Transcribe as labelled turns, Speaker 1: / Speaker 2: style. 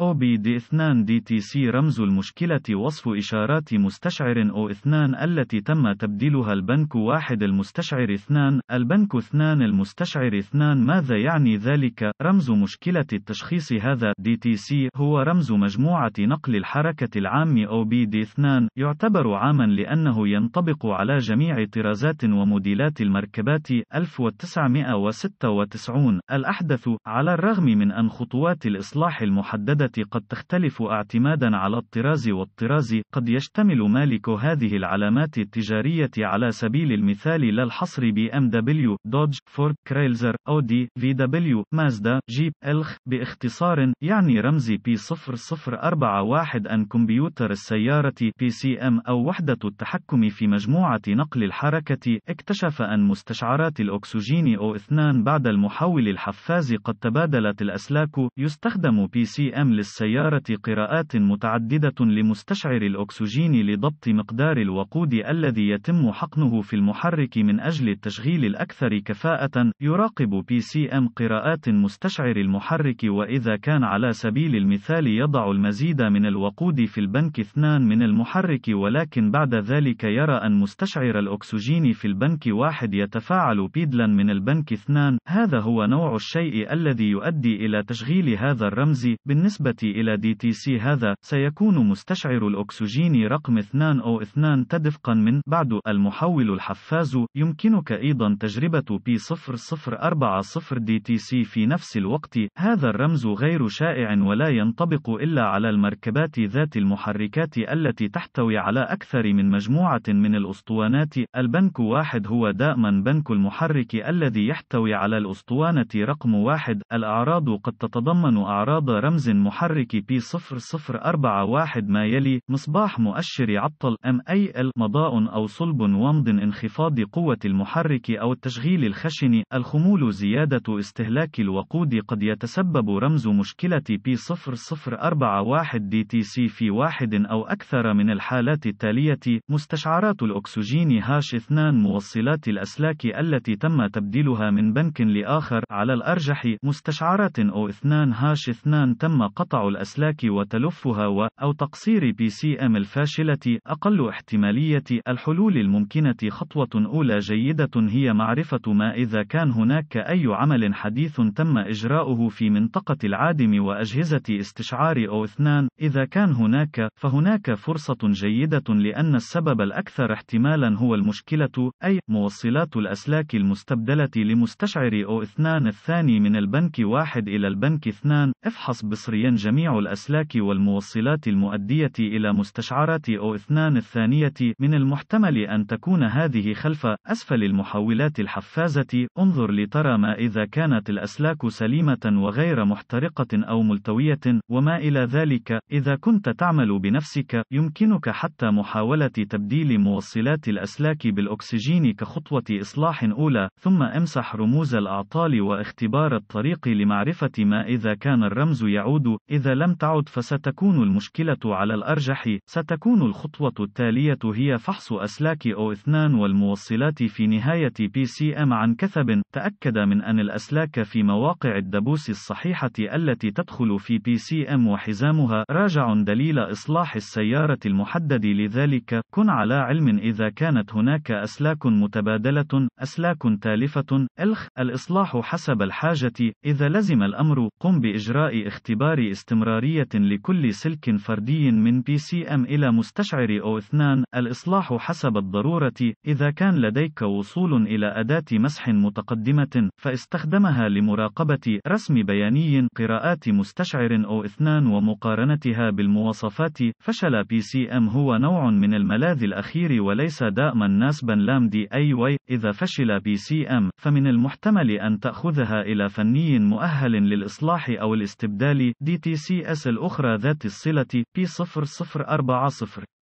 Speaker 1: أو بي دي 2 دي تي سي رمز المشكلة وصف إشارات مستشعر أو 2 التي تم تبديلها البنك 1 المستشعر 2 البنك 2 المستشعر 2 ماذا يعني ذلك؟ رمز مشكلة التشخيص هذا دي تي سي هو رمز مجموعة نقل الحركة العام أو بي دي 2 يعتبر عاما لأنه ينطبق على جميع طرازات وموديلات المركبات 1996 الأحدث على الرغم من أن خطوات الإصلاح المحددة قد تختلف اعتمادا على الطراز والطراز، قد يشتمل مالك هذه العلامات التجارية على سبيل المثال لا الحصر بي دبليو، دوج، فورد، كريلزر، اودي، في دبليو، مازدا، جيب، الخ، باختصار، يعني رمز بي 0041 ان كمبيوتر السيارة بي سي ام او وحدة التحكم في مجموعة نقل الحركة، اكتشف ان مستشعرات الاكسجين O2 بعد المحول الحفاز قد تبادلت الاسلاك، يستخدم بي سي ام للسيارة قراءات متعددة لمستشعر الأكسجين لضبط مقدار الوقود الذي يتم حقنه في المحرك من أجل التشغيل الأكثر كفاءة. يراقب بي سي ام قراءات مستشعر المحرك وإذا كان على سبيل المثال يضع المزيد من الوقود في البنك اثنان من المحرك ولكن بعد ذلك يرى أن مستشعر الأكسجين في البنك واحد يتفاعل بيدلا من البنك اثنان. هذا هو نوع الشيء الذي يؤدي إلى تشغيل هذا الرمز. بالنسبة بالنسبة إلى دي تي سي هذا، سيكون مستشعر الأكسجين رقم 2 أو 2 تدفقا من بعد المحول الحفاز، يمكنك أيضا تجربة P0040 دي تي سي في نفس الوقت، هذا الرمز غير شائع ولا ينطبق إلا على المركبات ذات المحركات التي تحتوي على أكثر من مجموعة من الأسطوانات، البنك واحد هو دائما بنك المحرك الذي يحتوي على الأسطوانة رقم واحد، الأعراض قد تتضمن أعراض رمز محرك محرك بي 0041 ما يلي مصباح مؤشر عطل أم أي ال مضاء أو صلب ومض انخفاض قوة المحرك أو التشغيل الخشن الخمول زيادة استهلاك الوقود قد يتسبب رمز مشكلة بي 0041 دي تي سي في واحد أو أكثر من الحالات التالية مستشعرات الأكسجين هاش 2 موصلات الأسلاك التي تم تبديلها من بنك لآخر على الأرجح مستشعرات أو 2 هاش 2 تم قطع قطع الأسلاك وتلفها و أو تقصير بي سي ام الفاشلة أقل احتمالية الحلول الممكنة خطوة أولى جيدة هي معرفة ما إذا كان هناك أي عمل حديث تم إجراؤه في منطقة العادم وأجهزة استشعار أو اثنان إذا كان هناك فهناك فرصة جيدة لأن السبب الأكثر احتمالا هو المشكلة أي موصلات الأسلاك المستبدلة لمستشعر أو اثنان الثاني من البنك واحد إلى البنك اثنان افحص بصريا تقريبا جميع الأسلاك والموصلات المؤدية إلى مستشعرات أو اثنان الثانية من المحتمل أن تكون هذه خلف أسفل المحولات الحفازة انظر لترى ما إذا كانت الأسلاك سليمة وغير محترقة أو ملتوية وما إلى ذلك إذا كنت تعمل بنفسك يمكنك حتى محاولة تبديل موصلات الأسلاك بالأكسجين كخطوة إصلاح أولى ثم امسح رموز الأعطال واختبار الطريق لمعرفة ما إذا كان الرمز يعود إذا لم تعد فستكون المشكلة على الأرجح، ستكون الخطوة التالية هي فحص أسلاك أو اثنان والموصلات في نهاية بي سي أم عن كثب، تأكد من أن الأسلاك في مواقع الدبوس الصحيحة التي تدخل في بي سي أم وحزامها، راجع دليل إصلاح السيارة المحدد لذلك، كن على علم إذا كانت هناك أسلاك متبادلة، أسلاك تالفة، الخ، الإصلاح حسب الحاجة، إذا لزم الأمر، قم بإجراء اختبار استمرارية لكل سلك فردي من بي سي أم إلى مستشعر أو اثنان الإصلاح حسب الضرورة إذا كان لديك وصول إلى أداة مسح متقدمة فاستخدمها لمراقبة رسم بياني قراءات مستشعر أو اثنان ومقارنتها بالمواصفات فشل بي سي أم هو نوع من الملاذ الأخير وليس دائما ناسبا لام دي أي واي إذا فشل بي سي أم فمن المحتمل أن تأخذها إلى فني مؤهل للإصلاح أو الاستبدال دي تي سي اس الأخرى ذات الصلة P0040